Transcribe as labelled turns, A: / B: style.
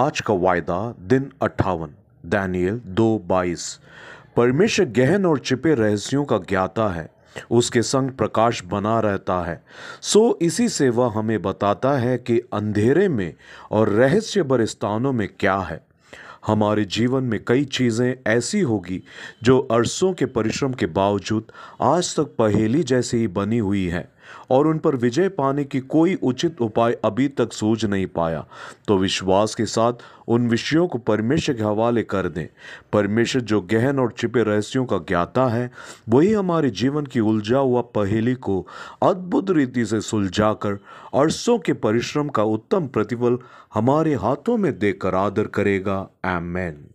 A: आज का वायदा दिन अट्ठावन दैनियल दो बाईस परमेश्वर गहन और छिपे रहस्यों का ज्ञाता है उसके संग प्रकाश बना रहता है सो इसी से वह हमें बताता है कि अंधेरे में और रहस्य भर स्थानों में क्या है हमारे जीवन में कई चीज़ें ऐसी होगी जो अरसों के परिश्रम के बावजूद आज तक पहेली जैसे ही बनी हुई हैं और उन पर विजय पाने की कोई उचित उपाय अभी तक सूझ नहीं पाया तो विश्वास के साथ उन विषयों को परमेश्वर के हवाले कर दें परमेश्वर जो गहन और छिपे रहस्यों का ज्ञाता है वही हमारे जीवन की उलझा हुआ पहेली को अद्भुत रीति से सुलझाकर अरसों के परिश्रम का उत्तम प्रतिफल हमारे हाथों में देकर आदर करेगा एम